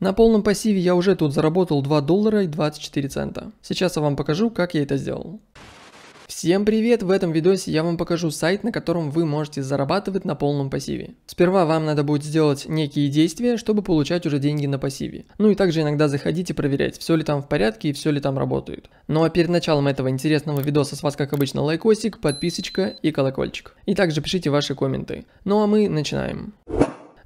На полном пассиве я уже тут заработал 2 доллара и 24 цента. Сейчас я вам покажу, как я это сделал. Всем привет! В этом видосе я вам покажу сайт, на котором вы можете зарабатывать на полном пассиве. Сперва вам надо будет сделать некие действия, чтобы получать уже деньги на пассиве. Ну и также иногда заходите проверять, все ли там в порядке и все ли там работает. Ну а перед началом этого интересного видоса с вас как обычно лайкосик, подписочка и колокольчик. И также пишите ваши комменты. Ну а мы начинаем.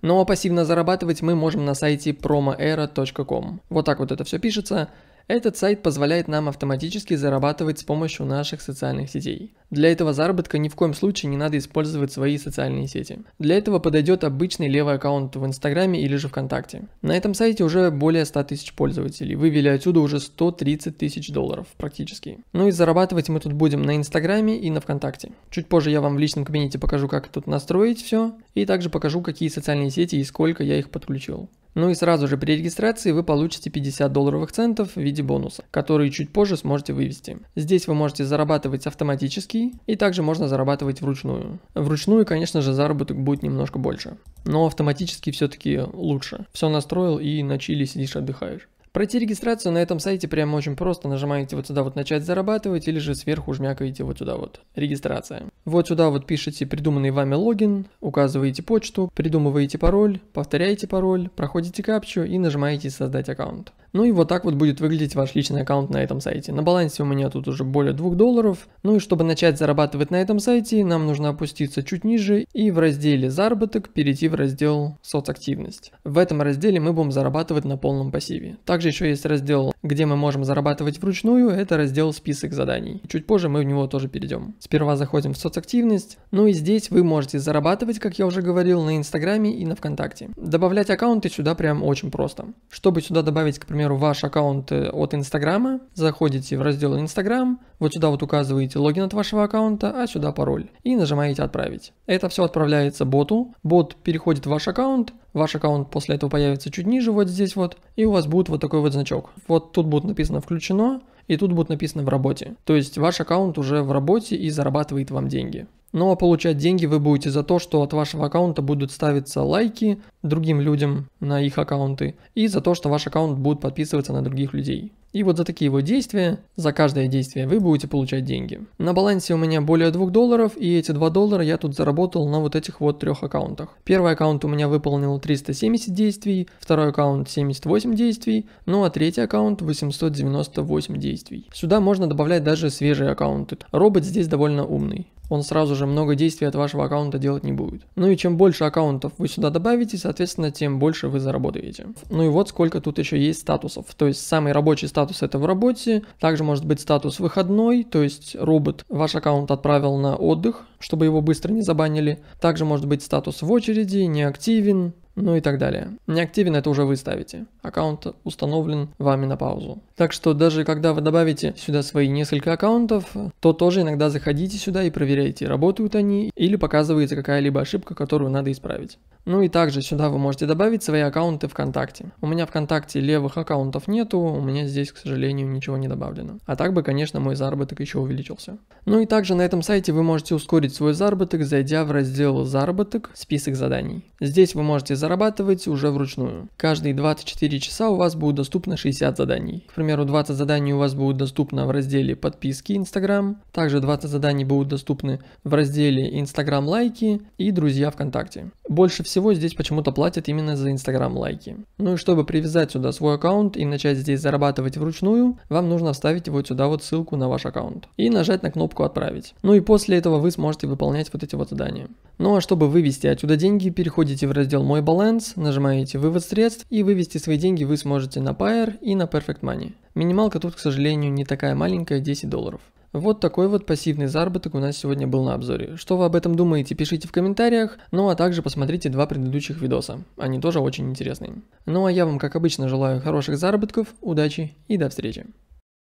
Но пассивно зарабатывать мы можем на сайте promoera.com. Вот так вот это все пишется. Этот сайт позволяет нам автоматически зарабатывать с помощью наших социальных сетей. Для этого заработка ни в коем случае не надо использовать свои социальные сети. Для этого подойдет обычный левый аккаунт в Инстаграме или же ВКонтакте. На этом сайте уже более 100 тысяч пользователей, вывели отсюда уже 130 тысяч долларов практически. Ну и зарабатывать мы тут будем на Инстаграме и на ВКонтакте. Чуть позже я вам в личном кабинете покажу, как тут настроить все, и также покажу, какие социальные сети и сколько я их подключил. Ну и сразу же при регистрации вы получите 50 долларовых центов в виде бонуса, которые чуть позже сможете вывести. Здесь вы можете зарабатывать автоматически и также можно зарабатывать вручную. Вручную, конечно же, заработок будет немножко больше, но автоматически все-таки лучше. Все настроил и на чили сидишь отдыхаешь. Пройти регистрацию на этом сайте прямо очень просто. Нажимаете вот сюда вот «Начать зарабатывать» или же сверху жмякаете вот сюда вот «Регистрация». Вот сюда вот пишете придуманный вами логин, указываете почту, придумываете пароль, повторяете пароль, проходите капчу и нажимаете «Создать аккаунт». Ну и вот так вот будет выглядеть ваш личный аккаунт на этом сайте. На балансе у меня тут уже более 2 долларов. Ну и чтобы начать зарабатывать на этом сайте, нам нужно опуститься чуть ниже и в разделе «Заработок» перейти в раздел «Соцактивность». В этом разделе мы будем зарабатывать на полном пассиве. Также еще есть раздел, где мы можем зарабатывать вручную, это раздел «Список заданий». Чуть позже мы в него тоже перейдем. Сперва заходим в соцактивность, ну и здесь вы можете зарабатывать, как я уже говорил, на Инстаграме и на ВКонтакте. Добавлять аккаунты сюда прям очень просто. Чтобы сюда добавить, к примеру, Например, ваш аккаунт э, от Инстаграма, заходите в раздел Инстаграм, вот сюда вот указываете логин от вашего аккаунта, а сюда пароль и нажимаете «Отправить». Это все отправляется боту, бот переходит в ваш аккаунт, ваш аккаунт после этого появится чуть ниже вот здесь вот, и у вас будет вот такой вот значок. Вот тут будет написано «Включено», и тут будет написано в работе. То есть ваш аккаунт уже в работе и зарабатывает вам деньги. Ну а получать деньги вы будете за то, что от вашего аккаунта будут ставиться лайки другим людям на их аккаунты и за то, что ваш аккаунт будет подписываться на других людей. И вот за такие вот действия, за каждое действие вы будете получать деньги. На балансе у меня более 2 долларов, и эти 2 доллара я тут заработал на вот этих вот трех аккаунтах. Первый аккаунт у меня выполнил 370 действий, второй аккаунт 78 действий, ну а третий аккаунт 898 действий. Сюда можно добавлять даже свежие аккаунты. Робот здесь довольно умный он сразу же много действий от вашего аккаунта делать не будет. Ну и чем больше аккаунтов вы сюда добавите, соответственно, тем больше вы заработаете. Ну и вот сколько тут еще есть статусов. То есть самый рабочий статус это в работе, также может быть статус выходной, то есть робот ваш аккаунт отправил на отдых, чтобы его быстро не забанили. Также может быть статус в очереди, не активен, ну и так далее. Неактивен это уже вы ставите. Аккаунт установлен вами на паузу. Так что даже когда вы добавите сюда свои несколько аккаунтов, то тоже иногда заходите сюда и проверяйте, работают они или показывается какая-либо ошибка, которую надо исправить. Ну и также сюда вы можете добавить свои аккаунты ВКонтакте. У меня ВКонтакте левых аккаунтов нету, у меня здесь, к сожалению, ничего не добавлено. А так бы, конечно, мой заработок еще увеличился. Ну и также на этом сайте вы можете ускорить свой заработок, зайдя в раздел «Заработок. Список заданий». Здесь вы можете зарабатывать уже вручную. Каждые 24 часа у вас будут доступно 60 заданий. К примеру, 20 заданий у вас будут доступно в разделе подписки Instagram, также 20 заданий будут доступны в разделе Instagram лайки и друзья ВКонтакте. Больше всего здесь почему-то платят именно за Instagram лайки. Ну и чтобы привязать сюда свой аккаунт и начать здесь зарабатывать вручную, вам нужно вставить вот сюда вот ссылку на ваш аккаунт и нажать на кнопку отправить. Ну и после этого вы сможете выполнять вот эти вот задания. Ну а чтобы вывести отсюда деньги, переходите в раздел мой баланс Balance, нажимаете «Вывод средств» и вывести свои деньги вы сможете на Pair и на Perfect Money. Минималка тут, к сожалению, не такая маленькая, 10 долларов. Вот такой вот пассивный заработок у нас сегодня был на обзоре. Что вы об этом думаете, пишите в комментариях, ну а также посмотрите два предыдущих видоса, они тоже очень интересные. Ну а я вам, как обычно, желаю хороших заработков, удачи и до встречи.